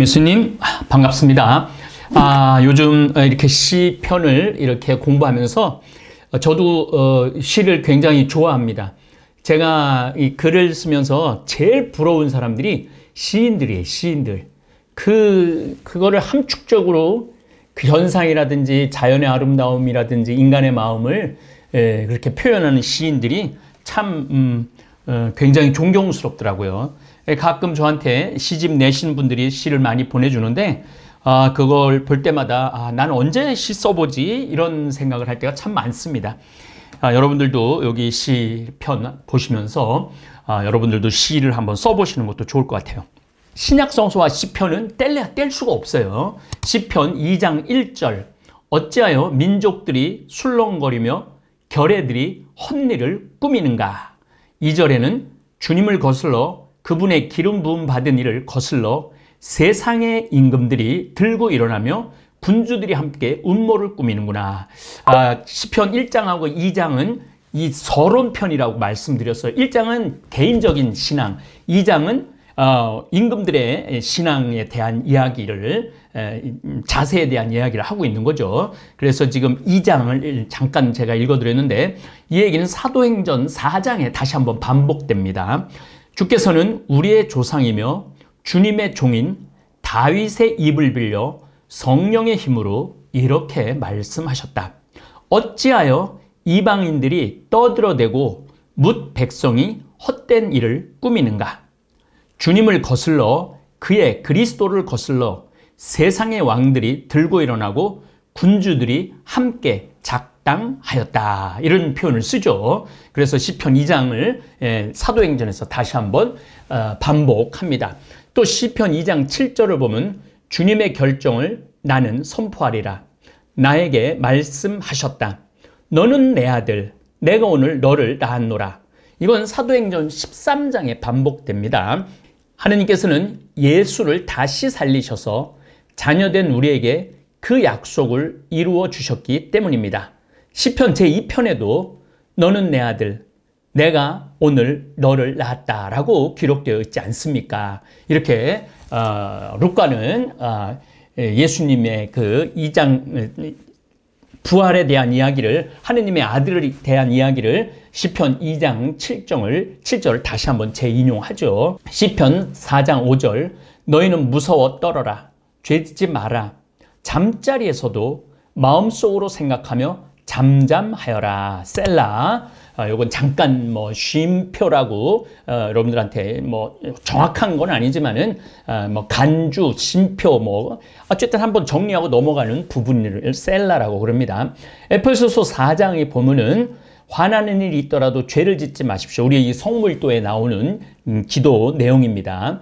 김유수님 반갑습니다. 아, 요즘 이렇게 시편을 이렇게 공부하면서 저도 어, 시를 굉장히 좋아합니다. 제가 이 글을 쓰면서 제일 부러운 사람들이 시인들이에요. 시인들. 그 그거를 함축적으로 그 현상이라든지 자연의 아름다움이라든지 인간의 마음을 에, 예, 그렇게 표현하는 시인들이 참 음, 어, 굉장히 존경스럽더라고요. 예, 가끔 저한테 시집 내신 분들이 시를 많이 보내주는데 아, 그걸 볼 때마다 아, 난 언제 시 써보지 이런 생각을 할 때가 참 많습니다. 아, 여러분들도 여기 시편 보시면서 아, 여러분들도 시를 한번 써보시는 것도 좋을 것 같아요. 신약성서와 시편은 뗄래야 뗄 수가 없어요. 시편 2장 1절 어찌하여 민족들이 술렁거리며 결애들이 헌리를 꾸미는가 2절에는 주님을 거슬러 그분의 기름 부음 받은 일을 거슬러 세상의 임금들이 들고 일어나며 군주들이 함께 음모를 꾸미는구나. 아, 시편 1장하고 2장은 이 서론편이라고 말씀드렸어요. 1장은 개인적인 신앙, 2장은 어, 임금들의 신앙에 대한 이야기를 에, 음, 자세에 대한 이야기를 하고 있는 거죠. 그래서 지금 2장을 잠깐 제가 읽어드렸는데 이 얘기는 사도행전 4장에 다시 한번 반복됩니다. 주께서는 우리의 조상이며 주님의 종인 다윗의 입을 빌려 성령의 힘으로 이렇게 말씀하셨다. 어찌하여 이방인들이 떠들어대고 묻 백성이 헛된 일을 꾸미는가? 주님을 거슬러 그의 그리스도를 거슬러 세상의 왕들이 들고 일어나고 군주들이 함께 작당하였다. 이런 표현을 쓰죠. 그래서 시편 2장을 예, 사도행전에서 다시 한번 어, 반복합니다. 또 시편 2장 7절을 보면 주님의 결정을 나는 선포하리라. 나에게 말씀하셨다. 너는 내 아들, 내가 오늘 너를 낳았노라. 이건 사도행전 13장에 반복됩니다. 하느님께서는 예수를 다시 살리셔서 자녀된 우리에게 그 약속을 이루어 주셨기 때문입니다. 시편 제2편에도 너는 내 아들, 내가 오늘 너를 낳았다라고 기록되어 있지 않습니까? 이렇게 어, 루카는 어, 예, 예수님의 그 2장 부활에 대한 이야기를 하느님의 아들에 대한 이야기를 시편 2장 7정을 7절을 다시 한번 재인용하죠. 시편 4장 5절 너희는 무서워 떨어라 죄짓지 마라 잠자리에서도 마음속으로 생각하며 잠잠하여라 셀라 어, 요건 잠깐 뭐 쉼표라고 어, 여러분들한테 뭐 정확한 건 아니지만은 어, 뭐 간주 쉼표 뭐 어쨌든 한번 정리하고 넘어가는 부분을 셀라라고 그럽니다 에베소서 4장의 보면은 화나는 일이 있더라도 죄를 짓지 마십시오 우리 이 성물도에 나오는 음, 기도 내용입니다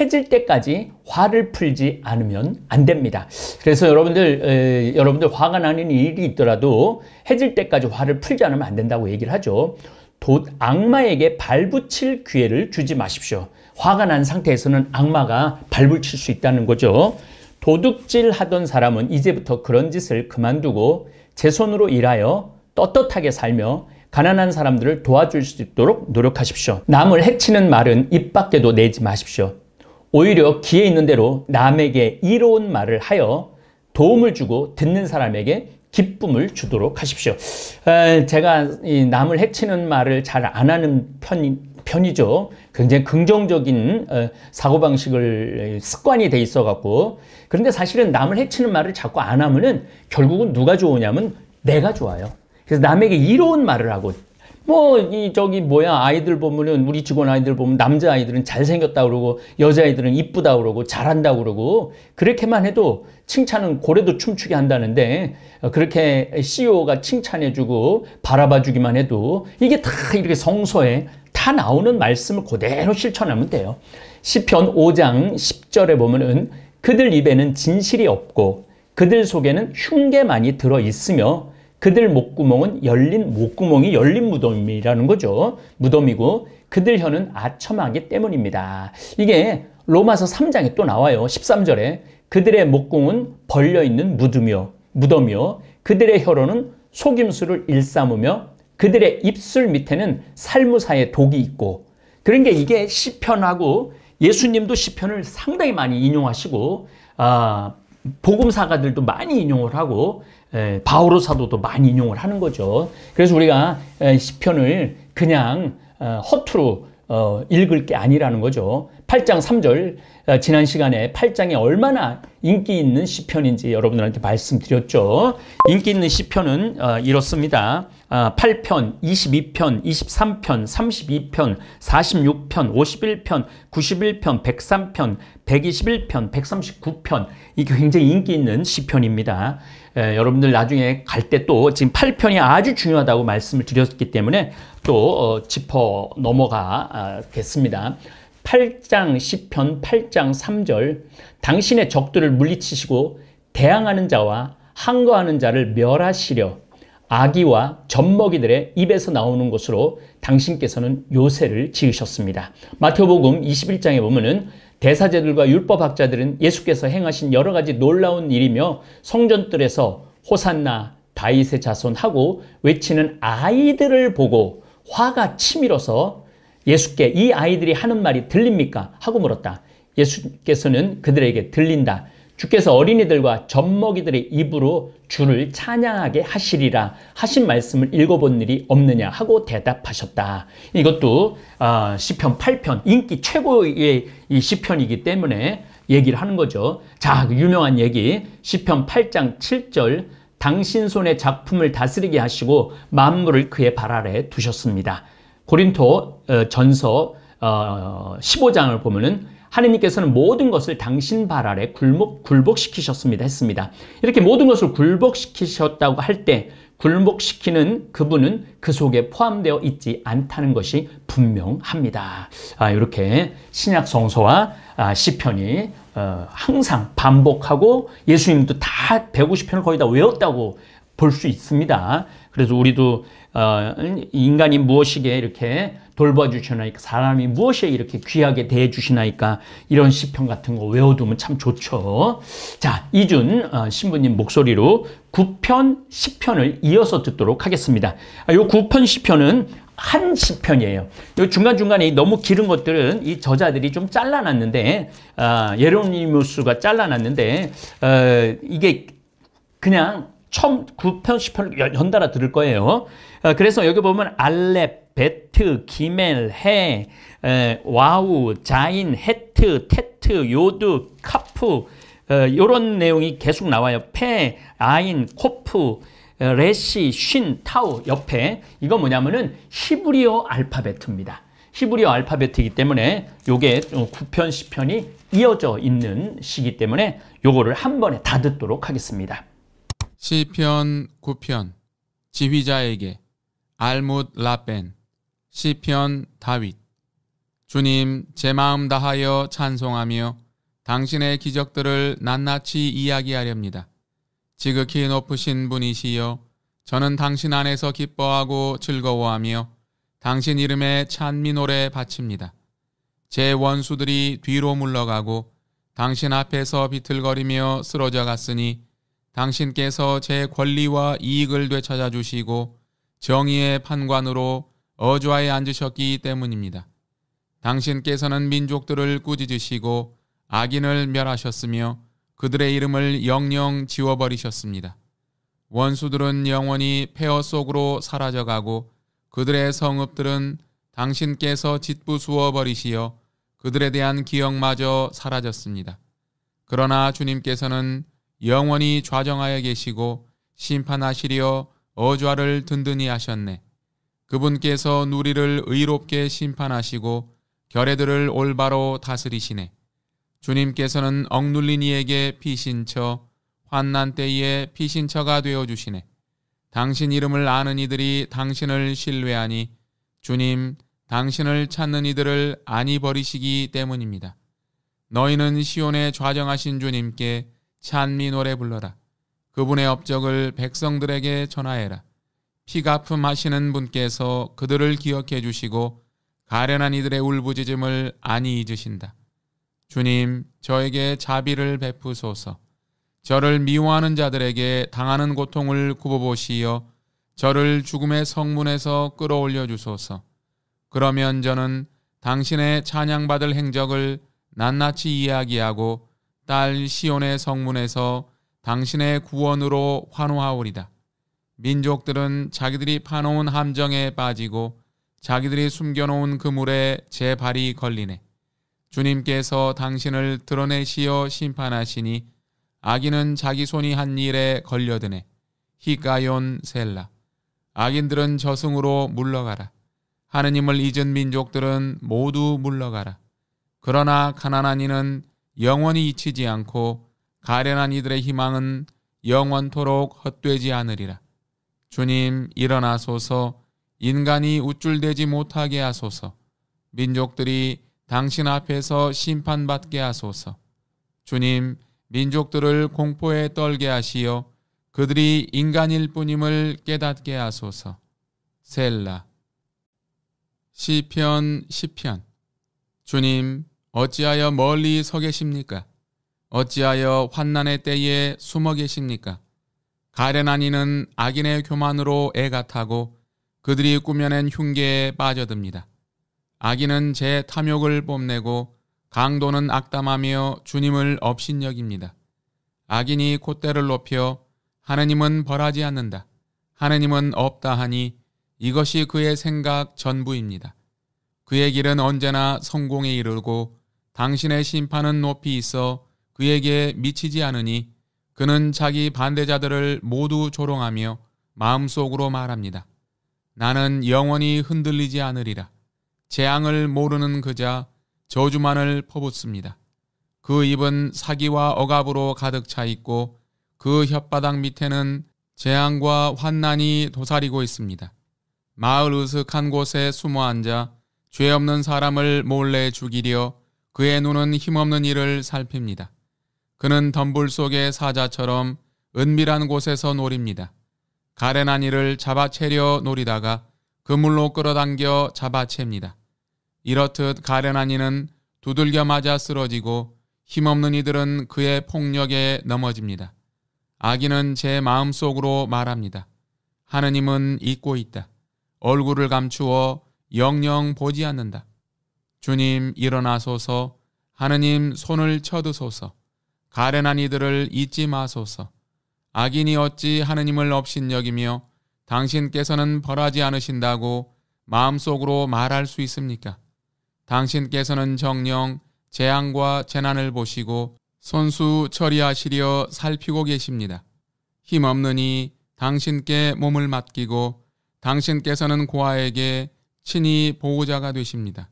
해질 때까지 화를 풀지 않으면 안 됩니다. 그래서 여러분들 에, 여러분들 화가 나는 일이 있더라도 해질 때까지 화를 풀지 않으면 안 된다고 얘기를 하죠. 돛 악마에게 발붙일 기회를 주지 마십시오. 화가 난 상태에서는 악마가 발붙일 수 있다는 거죠. 도둑질 하던 사람은 이제부터 그런 짓을 그만두고 제 손으로 일하여 떳떳하게 살며 가난한 사람들을 도와줄 수 있도록 노력하십시오. 남을 해치는 말은 입 밖에도 내지 마십시오. 오히려 기에 있는 대로 남에게 이로운 말을 하여 도움을 주고 듣는 사람에게 기쁨을 주도록 하십시오. 아, 제가 남을 해치는 말을 잘 안 하는 편인 편이죠. 굉장히 긍정적인 어, 사고방식을 습관이 돼 있어 갖고 그런데 사실은 남을 해치는 말을 자꾸 안 하면은 결국은 누가 좋으냐면 내가 좋아요. 그래서 남에게 이로운 말을 하고 뭐이 저기 뭐야 아이들 보면은 우리 직원 아이들 보면 남자 아이들은 잘생겼다 그러고 여자 아이들은 이쁘다 그러고 잘한다 그러고 그렇게만 해도 칭찬은 고래도 춤추게 한다는데 어, 그렇게 CEO가 칭찬해주고 바라봐주기만 해도 이게 다 이렇게 성서에 다 나오는 말씀을 그대로 실천하면 돼요. 시편 5장 10절에 보면은 그들 입에는 진실이 없고 그들 속에는 흉계만이 들어 있으며 그들 목구멍은 열린 목구멍이 열린 무덤이라는 거죠. 무덤이고 그들 혀는 아첨하기 때문입니다. 이게 로마서 3장에 또 나와요. 13절에 그들의 목공은 벌려 있는 무덤이요. 무덤이요. 그들의 혀로는 속임수를 일삼으며 그들의 입술 밑에는 살무사의 독이 있고 그러니까 이게 시편하고 예수님도 시편을 상당히 많이 인용하시고 아 복음사가들도 많이 인용을 하고 예, 바오로 사도도 많이 인용을 하는 거죠. 그래서 우리가 예, 시편을 그냥 어, 허투루 어, 읽을 게 아니라는 거죠. 8장 3절 어, 지난 시간에 8장이 얼마나 인기 있는 시편인지 여러분들한테 말씀드렸죠. 인기 있는 시편은 어, 이렇습니다. 8편, 22편, 23편, 32편, 46편, 51편, 91편, 103편, 121편, 139편 이게 굉장히 인기 있는 시편입니다. 여러분들 나중에 갈 때 또 지금 8편이 아주 중요하다고 말씀을 드렸기 때문에 또 어, 짚어 넘어가겠습니다. 8장 10편 8장 3절 당신의 적들을 물리치시고 대항하는 자와 항거하는 자를 멸하시려 아기와 젖먹이들의 입에서 나오는 것으로 당신께서는 요새를 지으셨습니다. 마태복음 21장에 보면은 대사제들과 율법학자들은 예수께서 행하신 여러 가지 놀라운 일이며 성전들에서 호산나 다윗의 자손하고 외치는 아이들을 보고 화가 치밀어서 예수께 이 아이들이 하는 말이 들립니까? 하고 물었다. 예수께서는 그들에게 들린다. 주께서 어린이들과 젖먹이들의 입으로 주를 찬양하게 하시리라 하신 말씀을 읽어본 일이 없느냐 하고 대답하셨다. 이것도 아, 시편 8편 인기 최고의 이 시편이기 때문에 얘기를 하는 거죠. 자, 그 유명한 얘기 시편 8장 7절 당신 손의 작품을 다스리게 하시고 만물을 그의 발 아래 두셨습니다. 고린토 어, 전서 15장을 어, 보면은 하느님께서는 모든 것을 당신 발 아래 굴복, 굴복시키셨습니다 했습니다. 이렇게 모든 것을 굴복시키셨다고 할 때 굴복시키는 그분은 그 속에 포함되어 있지 않다는 것이 분명합니다. 아, 이렇게 신약 성서와 아, 시편이 어, 항상 반복하고 예수님도 다 150편을 거의 다 외웠다고 볼 수 있습니다. 그래서 우리도 어, 인간이 무엇이게 이렇게 돌봐주시나이까 사람이 무엇에 이렇게 귀하게 대해주시나이까 이런 시편 같은 거 외워두면 참 좋죠. 자 이준 어, 신부님 목소리로 9편 10편을 이어서 듣도록 하겠습니다. 이 아, 9편 10편은 한 시편이에요. 요 중간중간에 너무 길은 것들은 이 저자들이 좀 잘라놨는데 아, 예로니무스가 잘라놨는데 어, 이게 그냥 처음 9편 10편을 연달아 들을 거예요. 어, 그래서 여기 보면 알렙, 베트, 기멜, 해, 에, 와우, 자인, 헤트, 테트, 요드, 카프 이런 어, 내용이 계속 나와요. 페, 아인, 코프, 어, 레시, 쉰, 타우 옆에 이거 뭐냐면은 히브리어 알파벳입니다. 히브리어 알파벳이기 때문에 요게 9편, 10편이 이어져 있는 시기 때문에 요거를 한 번에 다 듣도록 하겠습니다. 시편 9편 지휘자에게 알못 라벤 시편 다윗 주님 제 마음 다하여 찬송하며 당신의 기적들을 낱낱이 이야기하렵니다. 지극히 높으신 분이시여 저는 당신 안에서 기뻐하고 즐거워하며 당신 이름에 찬미 노래 바칩니다. 제 원수들이 뒤로 물러가고 당신 앞에서 비틀거리며 쓰러져 갔으니 당신께서 제 권리와 이익을 되찾아 주시고 정의의 판관으로 어좌에 앉으셨기 때문입니다. 당신께서는 민족들을 꾸짖으시고 악인을 멸하셨으며 그들의 이름을 영영 지워버리셨습니다. 원수들은 영원히 폐허 속으로 사라져가고 그들의 성읍들은 당신께서 짓부수어 버리시어 그들에 대한 기억마저 사라졌습니다. 그러나 주님께서는 영원히 좌정하여 계시고 심판하시리 어좌를 든든히 하셨네. 그분께서 누리를 의롭게 심판하시고 결애들을 올바로 다스리시네. 주님께서는 억눌린 이에게 피신처, 환난 때에 피신처가 되어 주시네. 당신 이름을 아는 이들이 당신을 신뢰하니 주님 당신을 찾는 이들을 안이 버리시기 때문입니다. 너희는 시온에 좌정하신 주님께 찬미 노래 불러라. 그분의 업적을 백성들에게 전하해라 피가품 하시는 분께서 그들을 기억해 주시고 가련한 이들의 울부짖음을 안히 잊으신다. 주님, 저에게 자비를 베푸소서. 저를 미워하는 자들에게 당하는 고통을 굽어보시어 저를 죽음의 성문에서 끌어올려 주소서. 그러면 저는 당신의 찬양받을 행적을 낱낱이 이야기하고 딸 시온의 성문에서 당신의 구원으로 환호하오리다. 민족들은 자기들이 파놓은 함정에 빠지고 자기들이 숨겨놓은 그물에 제 발이 걸리네. 주님께서 당신을 드러내시어 심판하시니 악인은 자기 손이 한 일에 걸려드네. 히가 y 셀라. 악인들은 저승으로 물러가라. 하느님을 잊은 민족들은 모두 물러가라. 그러나 가난한 이는 영원히 잊히지 않고 가련한 이들의 희망은 영원토록 헛되지 않으리라. 주님 일어나소서 인간이 우쭐대지 못하게 하소서 민족들이 당신 앞에서 심판받게 하소서 주님 민족들을 공포에 떨게 하시어 그들이 인간일 뿐임을 깨닫게 하소서 셀라 시편 시편 주님 어찌하여 멀리 서 계십니까 어찌하여 환난의 때에 숨어 계십니까? 가련한이는 악인의 교만으로 애가 타고 그들이 꾸며낸 흉계에 빠져듭니다. 악인은 제 탐욕을 뽐내고 강도는 악담하며 주님을 업신여깁니다. 악인이 콧대를 높여 하느님은 벌하지 않는다. 하느님은 없다 하니 이것이 그의 생각 전부입니다. 그의 길은 언제나 성공에 이르고 당신의 심판은 높이 있어 그에게 미치지 않으니 그는 자기 반대자들을 모두 조롱하며 마음속으로 말합니다. 나는 영원히 흔들리지 않으리라. 재앙을 모르는 그자 저주만을 퍼붓습니다. 그 입은 사기와 억압으로 가득 차 있고 그 혓바닥 밑에는 재앙과 환난이 도사리고 있습니다. 마을 으슥한 곳에 숨어 앉아 죄 없는 사람을 몰래 죽이려 그의 눈은 힘없는 일을 살핍니다. 그는 덤불 속의 사자처럼 은밀한 곳에서 노립니다. 가련한 이를 잡아채려 노리다가 그물로 끌어당겨 잡아챕니다. 이렇듯 가련한 이는 두들겨 맞아 쓰러지고 힘없는 이들은 그의 폭력에 넘어집니다. 아기는 제 마음 속으로 말합니다. 하느님은 잊고 있다. 얼굴을 감추어 영영 보지 않는다. 주님 일어나소서 하느님 손을 쳐드소서 가련한 이들을 잊지 마소서. 악인이 어찌 하느님을 업신여기며 당신께서는 벌하지 않으신다고 마음속으로 말할 수 있습니까? 당신께서는 정령 재앙과 재난을 보시고 손수 처리하시려 살피고 계십니다. 힘없느니 당신께 몸을 맡기고 당신께서는 고아에게 친히 보호자가 되십니다.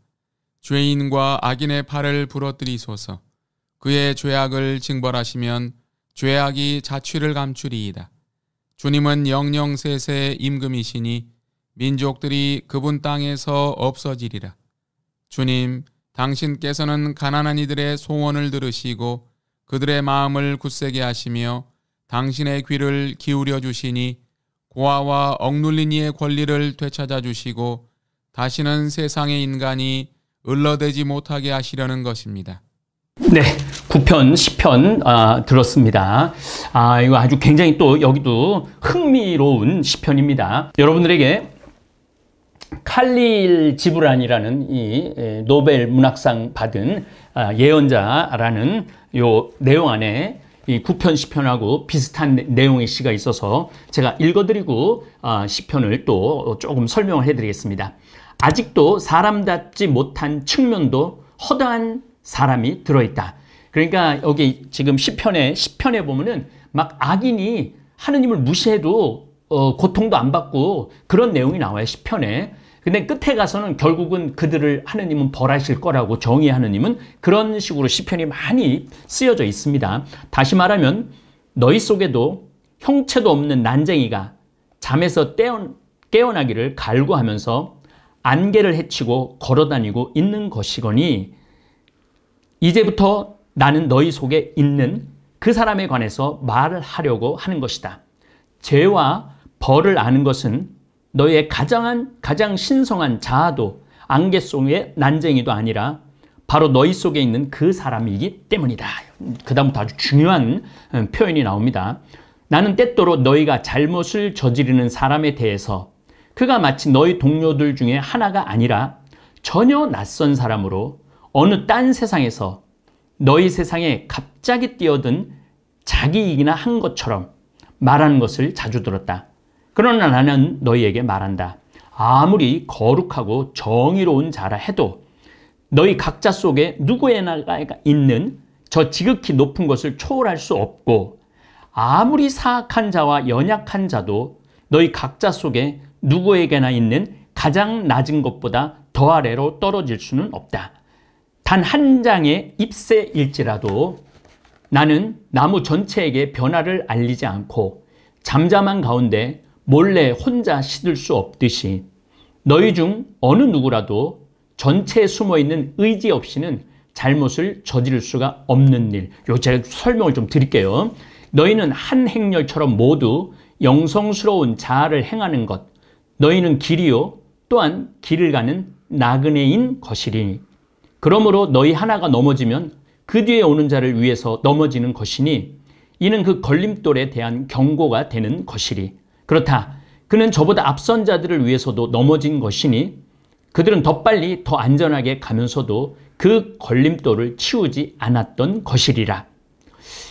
죄인과 악인의 팔을 부러뜨리소서. 그의 죄악을 징벌하시면 죄악이 자취를 감추리이다. 주님은 영영세세 임금이시니 민족들이 그분 땅에서 없어지리라. 주님, 당신께서는 가난한 이들의 소원을 들으시고 그들의 마음을 굳세게 하시며 당신의 귀를 기울여 주시니 고아와 억눌린 이의 권리를 되찾아 주시고 다시는 세상의 인간이 을러대지 못하게 하시려는 것입니다. 네. 9편, 10편 아, 들었습니다. 아, 이거 아주 굉장히 또 여기도 흥미로운 시편입니다. 여러분들에게 칼릴 지브란이라는 이 예, 노벨 문학상 받은 아, 예언자라는 요 내용 안에 이 9편 시편하고 비슷한 내용의 시가 있어서 제가 읽어드리고 아, 시편을 또 조금 설명을 해드리겠습니다. 아직도 사람답지 못한 측면도 허다한 사람이 들어있다. 그러니까 여기 지금 시편에 시편에 보면은 막 악인이 하느님을 무시해도 어, 고통도 안 받고 그런 내용이 나와요 시편에. 근데 끝에 가서는 결국은 그들을 하느님은 벌하실 거라고 정의 하느님은 그런 식으로 시편이 많이 쓰여져 있습니다. 다시 말하면 너희 속에도 형체도 없는 난쟁이가 잠에서 떼어, 깨어나기를 갈구하면서 안개를 헤치고 걸어다니고 있는 것이거니 이제부터 나는 너희 속에 있는 그 사람에 관해서 말을 하려고 하는 것이다. 죄와 벌을 아는 것은 너의 희가장 가장 신성한 자아도 안개 속의 난쟁이도 아니라 바로 너희 속에 있는 그 사람이기 때문이다. 그 다음부터 아주 중요한 어, 표현이 나옵니다. 나는 때때로 너희가 잘못을 저지르는 사람에 대해서 그가 마치 너희 동료들 중에 하나가 아니라 전혀 낯선 사람으로 어느 딴 세상에서 너희 세상에 갑자기 뛰어든 자기 이기나 한 것처럼 말하는 것을 자주 들었다. 그러나 나는 너희에게 말한다. 아무리 거룩하고 정의로운 자라 해도 너희 각자 속에 누구에나가 있는 저 지극히 높은 것을 초월할 수 없고 아무리 사악한 자와 연약한 자도 너희 각자 속에 누구에게나 있는 가장 낮은 것보다 더 아래로 떨어질 수는 없다. 단한 장의 잎새일지라도 나는 나무 전체에게 변화를 알리지 않고 잠잠한 가운데 몰래 혼자 시들 수 없듯이 너희 중 어느 누구라도 전체에 숨어 있는 의지 없이는 잘못을 저지를 수가 없는 일. 요 제가 설명을 좀 드릴게요. 너희는 한 행렬처럼 모두 영성스러운 자아를 행하는 것. 너희는 길이요 또한 길을 가는 나그네인 것이리. 그러므로 너희 하나가 넘어지면 그 뒤에 오는 자를 위해서 넘어지는 것이니 이는 그 걸림돌에 대한 경고가 되는 것이리. 그렇다. 그는 저보다 앞선 자들을 위해서도 넘어진 것이니 그들은 더 빨리 더 안전하게 가면서도 그 걸림돌을 치우지 않았던 것이리라.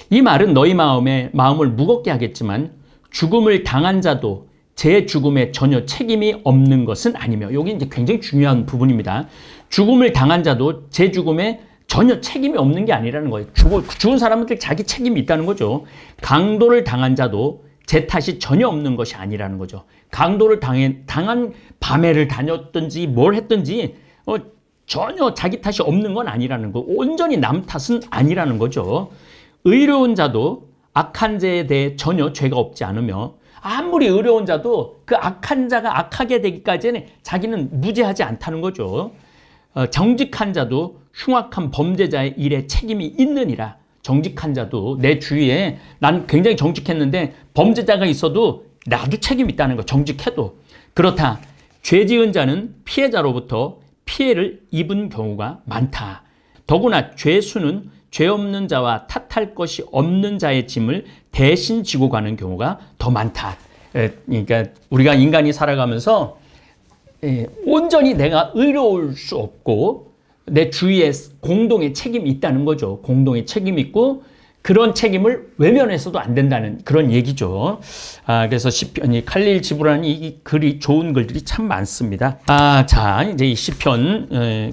이 말은 너희 마음에 마음을 무겁게 하겠지만 죽음을 당한 자도 제 죽음에 전혀 책임이 없는 것은 아니며 여기 이제 굉장히 중요한 부분입니다. 죽음을 당한 자도 제 죽음에 전혀 책임이 없는 게 아니라는 거예요. 죽어, 죽은 사람한테 자기 책임이 있다는 거죠. 강도를 당한 자도 제 탓이 전혀 없는 것이 아니라는 거죠. 강도를 당해, 당한 밤에를 다녔든지 뭘 했든지 어, 전혀 자기 탓이 없는 건 아니라는 거. 온전히 남 탓은 아니라는 거죠. 의로운 자도 악한 죄에 대해 전혀 죄가 없지 않으며 아무리 의로운 자도 그 악한 자가 악하게 되기까지는 자기는 무죄하지 않다는 거죠. 어, 정직한 자도 흉악한 범죄자의 일에 책임이 있느니라. 정직한 자도 내 주위에 난 굉장히 정직했는데 범죄자가 있어도 나도 책임 있다는 거 정직해도 그렇다. 죄 지은 자는 피해자로부터 피해를 입은 경우가 많다. 더구나 죄수는 죄 없는 자와 탓할 것이 없는 자의 짐을 대신 지고 가는 경우가 더 많다. 그러니까 우리가 인간이 살아가면서 예, 온전히 내가 의로울 수 없고 내 주위에 공동의 책임이 있다는 거죠. 공동의 책임 있고 그런 책임을 외면해서도 안 된다는 그런 얘기죠. 아, 그래서 시편, 칼릴 지브란이 이 글이 좋은 글들이 참 많습니다. 아, 자, 이제 이 시편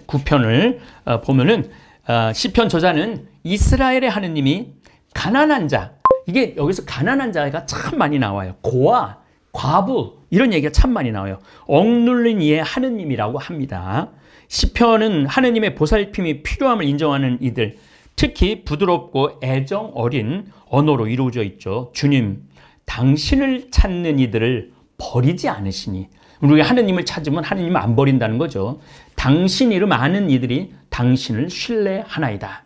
9편을 어, 보면은 아, 시편 저자는 이스라엘의 하느님이 가난한 자, 이게 여기서 가난한 자가 참 많이 나와요. 고와 과부 이런 얘기가 참 많이 나와요. 억눌린 이의 하느님이라고 합니다. 시편은 하느님의 보살핌이 필요함을 인정하는 이들 특히 부드럽고 애정 어린 언어로 이루어져 있죠. 주님, 당신을 찾는 이들을 버리지 않으시니 우리가 하느님을 찾으면 하느님을 안 버린다는 거죠. 당신 이름 아는 이들이 당신을 신뢰하나이다.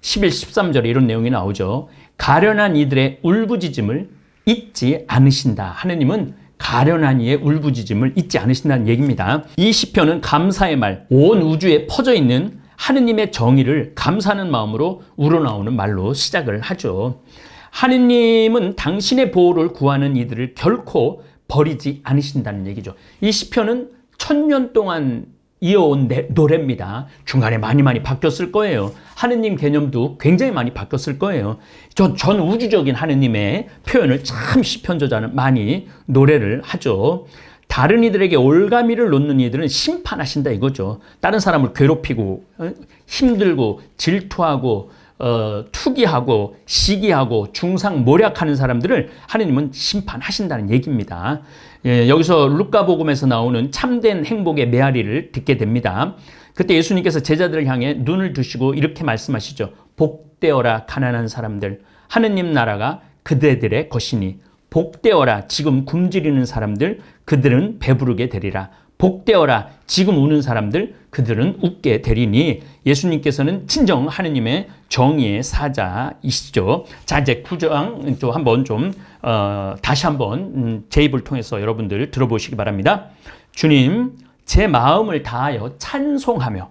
11, 13절에 이런 내용이 나오죠. 가련한 이들의 울부짖음을 잊지 않으신다. 하느님은 가련한 이의 울부짖음을 잊지 않으신다는 얘기입니다. 이 시편은 감사의 말, 온 우주에 퍼져 있는 하느님의 정의를 감사하는 마음으로 우러나오는 말로 시작을 하죠. 하느님은 당신의 보호를 구하는 이들을 결코 버리지 않으신다는 얘기죠. 이 시편은 천년 동안 이어온 노래입니다. 중간에 많이 많이 바뀌었을 거예요. 하느님 개념도 굉장히 많이 바뀌었을 거예요. 전, 전 우주적인 하느님의 표현을 참 시편 저자는 많이 노래를 하죠. 다른 이들에게 올가미를 놓는 이들은 심판하신다 이거죠. 다른 사람을 괴롭히고 어? 힘들고 질투하고 어, 투기하고 시기하고 중상 모략하는 사람들을 하느님은 심판하신다는 얘기입니다. 예, 여기서 루카복음에서 나오는 참된 행복의 메아리를 듣게 됩니다. 그때 예수님께서 제자들을 향해 눈을 두시고 이렇게 말씀하시죠. 복되어라 가난한 사람들 하느님 나라가 그대들의 것이니 복되어라 지금 굶주리는 사람들 그들은 배부르게 되리라 복되어라. 지금 우는 사람들 그들은 웃게 되리니 예수님께서는 친정 하느님의 정의의 사자이시죠. 자 이제 구장 또 한 번 좀 어, 다시 한번 음, 제 입을 통해서 여러분들 들어보시기 바랍니다. 주님 제 마음을 다하여 찬송하며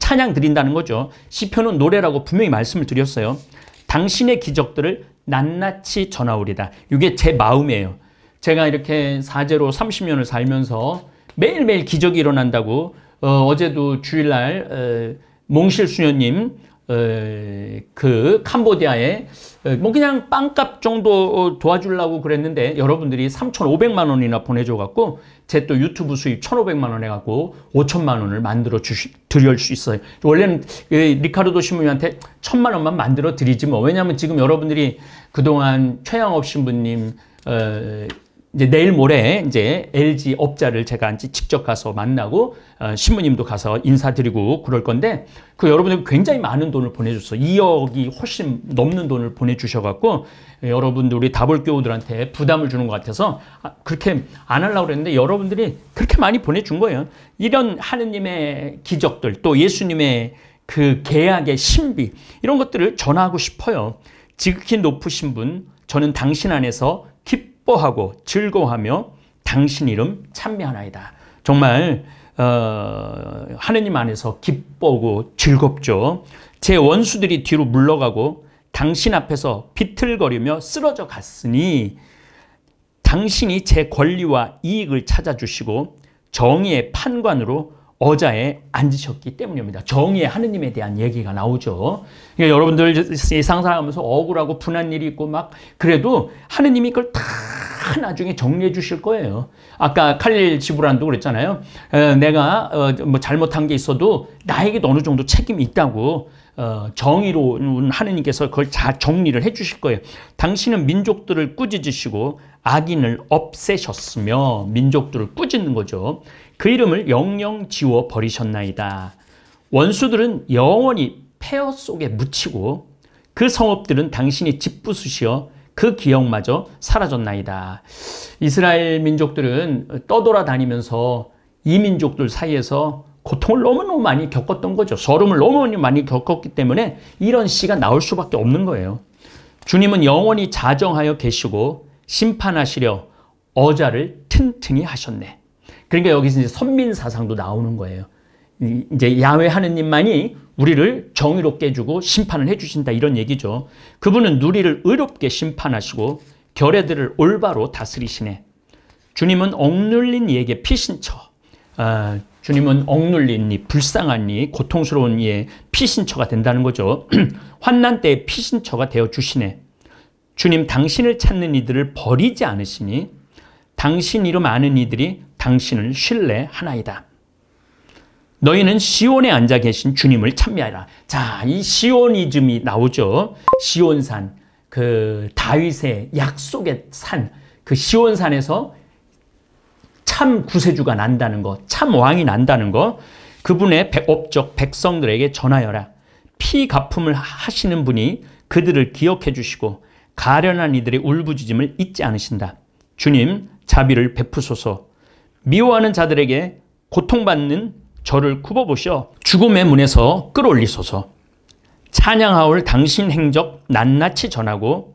찬양 드린다는 거죠. 시편은 노래라고 분명히 말씀을 드렸어요. 당신의 기적들을 낱낱이 전하오리다. 이게 제 마음이에요. 제가 이렇게 사제로 30년을 살면서 매일매일 기적이 일어난다고 어, 어 제도 주일날 어, 몽실 수녀님 어, 그 캄보디아에 어, 뭐 그냥 빵값 정도 어, 도와주려고 그랬는데 여러분들이 3,500만 원이나 보내줘 갖고 제 또 유튜브 수입 1,500만 원 해갖고 5천만 원을 만들어 주시, 드릴 수 있어요. 원래는 그 리카르도 신부님한테 천만 원만 만들어 드리지 뭐. 왜냐하면 지금 여러분들이 그동안 최양업 신부님, 어, 이제 내일 모레 이제 LG 업자를 제가 직접 가서 만나고 어, 신부님도 가서 인사드리고 그럴 건데 그 여러분들 굉장히 많은 돈을 보내줬서 2억이 훨씬 넘는 돈을 보내주셔갖고 예, 여러분들 우리 다볼교우들한테 부담을 주는 것 같아서 아, 그렇게 안 하려고 그랬는데 여러분들이 그렇게 많이 보내준 거예요. 이런 하느님의 기적들 또 예수님의 그 계약의 신비 이런 것들을 전하고 싶어요. 지극히 높으신 분 저는 당신 안에서 기뻐하고 즐거워하며 당신 이름 찬미하나이다. 정말 어, 하느님 안에서 기뻐고 즐겁죠. 제 원수들이 뒤로 물러가고 당신 앞에서 비틀거리며 쓰러져 갔으니 당신이 제 권리와 이익을 찾아주시고 정의의 판관으로 어자에 앉으셨기 때문입니다. 정의의 하느님에 대한 얘기가 나오죠. 그러니까 여러분들 세상 살아가면서 억울하고 분한 일이 있고 막 그래도 하느님이 그걸 다 나중에 정리해 주실 거예요. 아까 칼릴 지브란도 그랬잖아요. 에, 어, 내가 어, 뭐 잘못한 게 있어도 나에게도 어느 정도 책임이 있다고 어, 정의로운 하느님께서 그걸 다 정리를 해 주실 거예요. 당신은 민족들을 꾸짖으시고 악인을 없애셨으며 민족들을 꾸짖는 거죠. 그 이름을 영영 지워 버리셨나이다. 원수들은 영원히 폐허 속에 묻히고 그 성읍들은 당신이 짓부수시어 그 기억마저 사라졌나이다. 이스라엘 민족들은 떠돌아다니면서 이 민족들 사이에서 고통을 너무너무 많이 겪었던 거죠. 소름을 너무너무 많이 겪었기 때문에 이런 시가 나올 수밖에 없는 거예요. 주님은 영원히 자정하여 계시고 심판하시려 어자를 튼튼히 하셨네. 그러니까 여기서 이제 선민 사상도 나오는 거예요. 이제 야외 하느님만이 우리를 정의롭게 해주고 심판을 해주신다 이런 얘기죠. 그분은 누리를 의롭게 심판하시고 결애들을 올바로 다스리시네. 주님은 억눌린 이에게 피신처. 아, 주님은 억눌린 이, 불쌍한 이, 고통스러운 이의 피신처가 된다는 거죠. 환난 때의 피신처가 되어 주시네. 주님 당신을 찾는 이들을 버리지 않으시니 당신 이름 아는 이들이 당신을 신뢰하나이다. 너희는 시온에 앉아 계신 주님을 찬미하라. 자, 이 시온이즘이 나오죠. 시온산, 그 다윗의 약속의 산, 그 시온산에서 참 구세주가 난다는 것, 참 왕이 난다는 것, 그분의 업적 백성들에게 전하여라. 피 갚음을 하시는 분이 그들을 기억해 주시고 가련한 이들의 울부짖음을 잊지 않으신다. 주님, 자비를 베푸소서. 미워하는 자들에게 고통받는 저를 굽어보시어 죽음의 문에서 끌어올리소서 찬양하올 당신 행적 낱낱이 전하고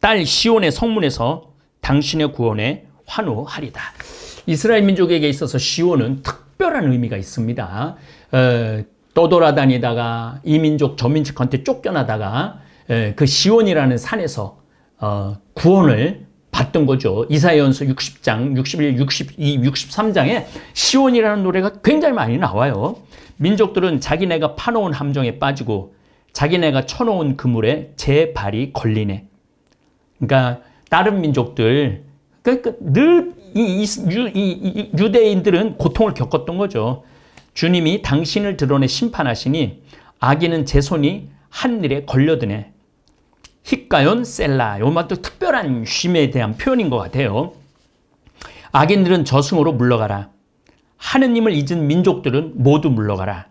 딸 시온의 성문에서 당신의 구원에 환호하리다. 이스라엘 민족에게 있어서 시온은 특별한 의미가 있습니다. 에, 어, 떠돌아다니다가 이민족 저민족한테 쫓겨나다가 에, 어, 그 시온이라는 산에서 어, 구원을 봤던 거죠. 이사연서 60장, 61, 62, 63장에 시온이라는 노래가 굉장히 많이 나와요. 민족들은 자기네가 파놓은 함정에 빠지고 자기네가 쳐놓은 그물에 제 발이 걸리네. 그러니까 다른 민족들, 그러니까 늘 이, 이, 이, 유대인들은 고통을 겪었던 거죠. 주님이 당신을 드러내 심판하시니 악인은 제 손이 하늘에 걸려드네. 히카연 셀라 요만도 특별한 쉼에 대한 표현인 것 같아요. 악인들은 저승으로 물러가라. 하느님을 잊은 민족들은 모두 물러가라.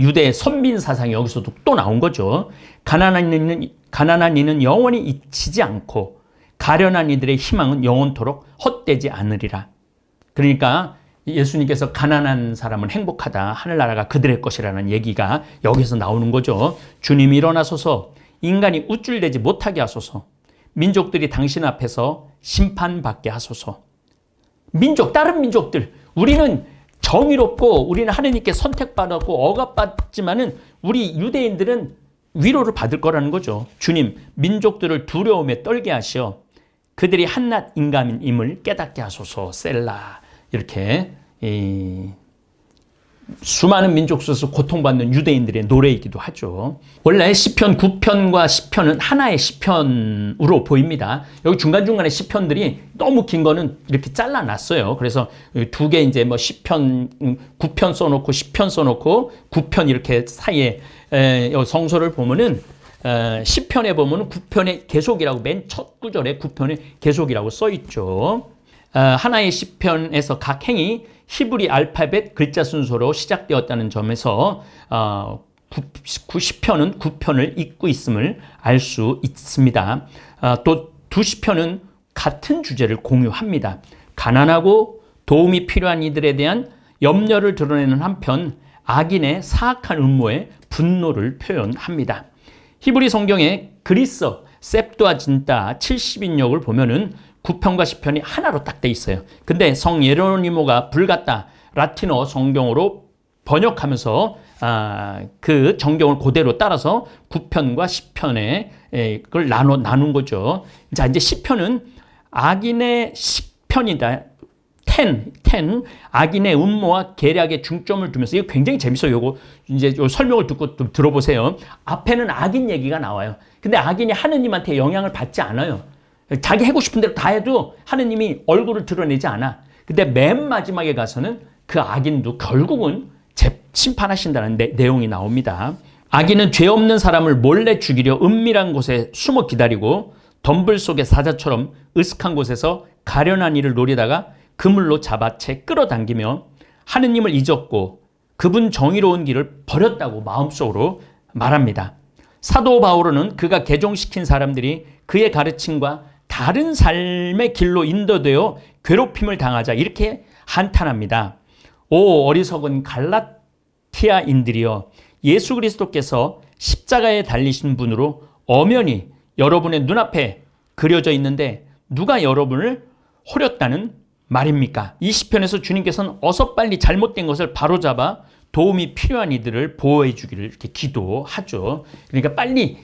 유대 선민 사상이 여기서도 또 나온 거죠. 가난한 이는, 가난한 이는 영원히 잊히지 않고 가련한 이들의 희망은 영원토록 헛되지 않으리라. 그러니까 예수님께서 가난한 사람은 행복하다. 하늘나라가 그들의 것이라는 얘기가 여기서 나오는 거죠. 주님 일어나소서 인간이 우쭐대지 못하게 하소서. 민족들이 당신 앞에서 심판받게 하소서. 민족, 다른 민족들. 우리는 정의롭고 우리는 하느님께 선택받았고 억압받지만은 우리 유대인들은 위로를 받을 거라는 거죠. 주님, 민족들을 두려움에 떨게 하시어 그들이 한낱 인간임을 깨닫게 하소서 셀라 이렇게 이 수많은 민족 속에서 고통받는 유대인들의 노래이기도 하죠. 원래 시편 9편과 1편은 하나의 시편으로 보입니다. 여기 중간중간에 시편들이 너무 긴 거는 이렇게 잘라놨어요. 그래서 두 개 이제 뭐 시편 9편 써놓고 1편 써놓고 9편 이렇게 사이에 성서를 보면은 시편에 보면은 9편의 계속이라고 맨 첫 구절에 9편의 계속이라고 써 있죠. 하나의 시편에서 각 행이 히브리 알파벳 글자 순서로 시작되었다는 점에서 어, 90편은 9편을 읽고 있음을 알 수 있습니다. 어, 또두 시편은 같은 주제를 공유합니다. 가난하고 도움이 필요한 이들에 대한 염려를 드러내는 한편 악인의 사악한 음모에 분노를 표현합니다. 히브리 성경의 그리스어 셉도아진타 70인역을 보면은 9편과 10편이 하나로 딱 돼 있어요. 근데 성 예로니모가 불같다. 라틴어 성경으로 번역하면서 아, 그 정경을 그대로 따라서 9편과 10편에 그걸 나눠 나눈 거죠. 자, 이제 10편은 악인의 10편이다. 10, 10 악인의 음모와 계략에 중점을 두면서 이거 굉장히 재밌어요. 요거 이제 요 설명을 듣고 좀 들어보세요. 앞에는 악인 얘기가 나와요. 근데 악인이 하느님한테 영향을 받지 않아요. 자기 하고 싶은 대로 다 해도 하느님이 얼굴을 드러내지 않아. 근데 맨 마지막에 가서는 그 악인도 결국은 심판하신다는 내, 내용이 나옵니다. 악인은 죄 없는 사람을 몰래 죽이려 은밀한 곳에 숨어 기다리고 덤불 속의 사자처럼 으슥한 곳에서 가련한 이를 노리다가 그물로 잡아채 끌어당기며 하느님을 잊었고 그분 정의로운 길을 버렸다고 마음속으로 말합니다. 사도 바오로는 그가 개종시킨 사람들이 그의 가르침과 다른 삶의 길로 인도되어 괴롭힘을 당하자 이렇게 한탄합니다. 오 어리석은 갈라티아인들이여 예수 그리스도께서 십자가에 달리신 분으로 엄연히 여러분의 눈앞에 그려져 있는데 누가 여러분을 호렸다는 말입니까? 이 시편에서 주님께서는 어서 빨리 잘못된 것을 바로잡아 도움이 필요한 이들을 보호해 주기를 이렇게 기도하죠. 그러니까 빨리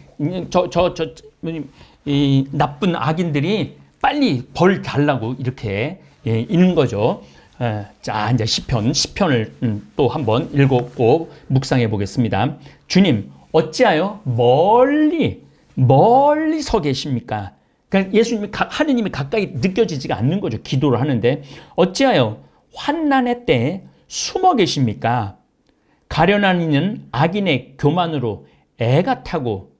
저 저저 음, 이 나쁜 악인들이 빨리 벌 달라고 이렇게 예, 있는 거죠. 예, 자, 이제 시편, 시편을 음, 또 한번 읽었고 묵상해 보겠습니다. 주님, 어찌하여 멀리 멀리 서 계십니까? 그러니까 예수님이 가, 하느님이 가까이 느껴지지가 않는 거죠. 기도를 하는데 어찌하여 환난의 때 숨어 계십니까? 가련한 이는 악인의 교만으로 애가 타고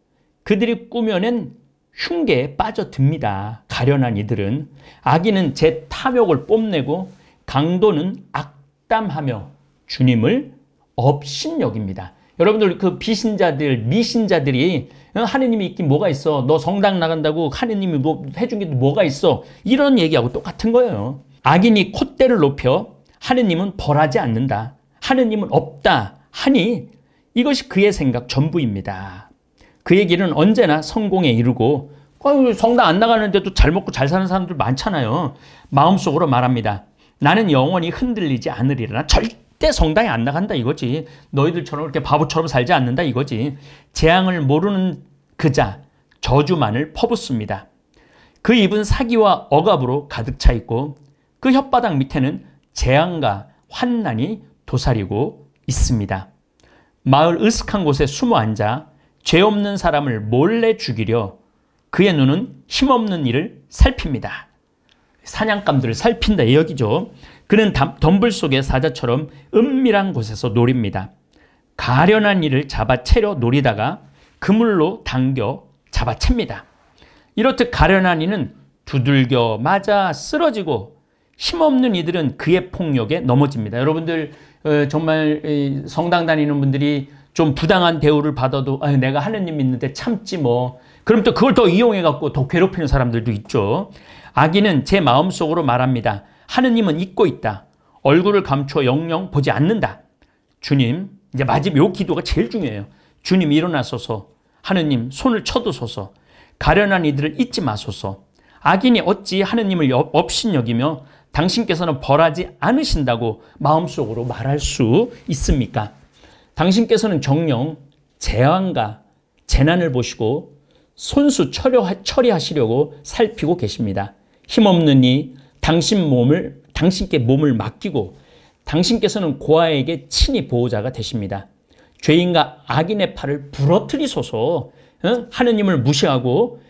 그들이 꾸며낸 흉계에 빠져듭니다. 가련한 이들은 악인은 제 탐욕을 뽐내고 강도는 악담하며 주님을 업신여깁니다. 여러분들 그 비신자들, 미신자들이 하느님이 있긴 뭐가 있어? 너 성당 나간다고 하느님이 뭐 해준 게 뭐가 있어? 이런 얘기하고 똑같은 거예요. 악인이 콧대를 높여 하느님은 벌하지 않는다. 하느님은 없다 하니 이것이 그의 생각 전부입니다. 그의 길은 언제나 성공에 이르고 어, 성당 안 나가는데도 잘 먹고 잘 사는 사람들 많잖아요. 마음속으로 말합니다. 나는 영원히 흔들리지 않으리라. 절대 성당에 안 나간다 이거지. 너희들처럼 이렇게 바보처럼 살지 않는다 이거지. 재앙을 모르는 그자 저주만을 퍼붓습니다. 그 입은 사기와 억압으로 가득 차 있고 그 혓바닥 밑에는 재앙과 환난이 도사리고 있습니다. 마을 으슥한 곳에 숨어 앉아 죄 없는 사람을 몰래 죽이려 그의 눈은 힘없는 일을 살핍니다. 사냥감들을 살핀다 여기죠. 그는 덤불 속의 사자처럼 은밀한 곳에서 노립니다. 가련한 이를 잡아채려 노리다가 그물로 당겨 잡아챕니다. 이렇듯 가련한 이는 두들겨 맞아 쓰러지고 힘없는 이들은 그의 폭력에 넘어집니다. 여러분들 어, 정말 성당 다니는 분들이 좀 부당한 대우를 받아도 아유, 내가 하느님 믿는데 참지 뭐. 그럼 또 그걸 더 이용해 갖고 더 괴롭히는 사람들도 있죠. 아기는 제 마음속으로 말합니다. 하느님은 잊고 있다. 얼굴을 감춰 영영 보지 않는다. 주님, 이제 마지막 요 기도가 제일 중요해요. 주님 일어나소서. 하느님 손을 쳐두소서. 가련한 이들을 잊지 마소서. 악인이 어찌 하느님을 업신여기며 당신께서는 벌하지 않으신다고 마음속으로 말할 수 있습니까? 당신께서는 정령 재앙과 재난을 보시고 손수 처리하시려고 살피고 계십니다. 힘없는 이 당신 몸을 당신께 몸을 맡기고 당신께서는 고아에게 친히 보호자가 되십니다. 죄인과 악인의 팔을 부러뜨리소서 하느님을 무시하고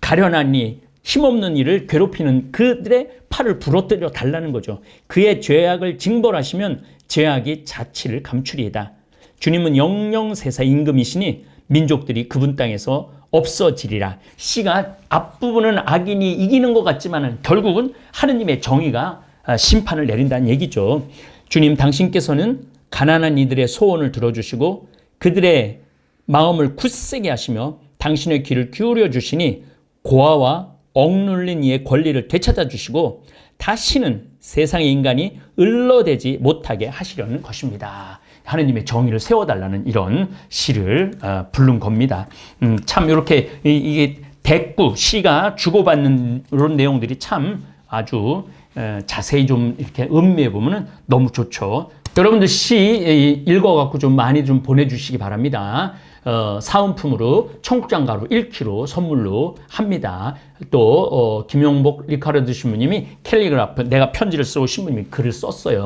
가련한 이 힘없는 이를 괴롭히는 그들의 팔을 부러뜨려 달라는 거죠. 그의 죄악을 징벌하시면 죄악이 자취를 감추리이다. 주님은 영영세사 임금이시니 민족들이 그분 땅에서 없어지리라. C가 앞부분은 악인이 이기는 것 같지만 결국은 하느님의 정의가 아, 심판을 내린다는 얘기죠. 주님 당신께서는 가난한 이들의 소원을 들어주시고 그들의 마음을 굳세게 하시며 당신의 귀를 기울여 주시니 고아와 억눌린 이의 권리를 되찾아 주시고 다시는 세상의 인간이 을러대지 못하게 하시려는 것입니다. 하느님의 정의를 세워달라는 이런 시를 어, 부른 겁니다. 음, 참 이렇게 이, 이게 대꾸 시가 주고받는 이런 내용들이 참 아주 에, 어, 자세히 좀 이렇게 음미해 보면은 너무 좋죠. 여러분들 시 읽어갖고 좀 많이 좀 보내주시기 바랍니다. 어, 사은품으로 청국장가루 1kg 선물로 합니다. 또 어, 김용복 리카르드 신부님이 캘리그라프 내가 편지를 쓰고 신부님이 글을 썼어요.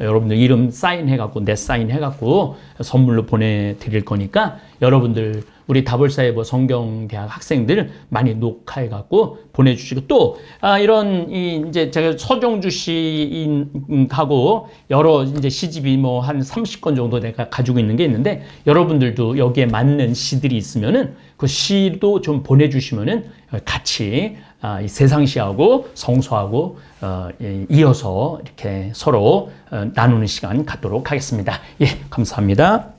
어, 여러분들 이름 사인해갖고 내 사인해갖고 선물로 보내드릴 거니까 여러분들 우리 다볼사이버 뭐 성경대학 학생들 많이 녹화해 갖고 보내주시고 또 아, 이런 이 이제 제가 서정주 씨인하고 여러 이제 시집이 뭐한 30권 정도 내가 가지고 있는 게 있는데 여러분들도 여기에 맞는 시들이 있으면은 그 시도 좀 보내주시면은 같이 아, 이 세상 시하고 성소하고 어, 예, 이어서 이렇게 서로 어, 나누는 시간 갖도록 하겠습니다. 예, 감사합니다.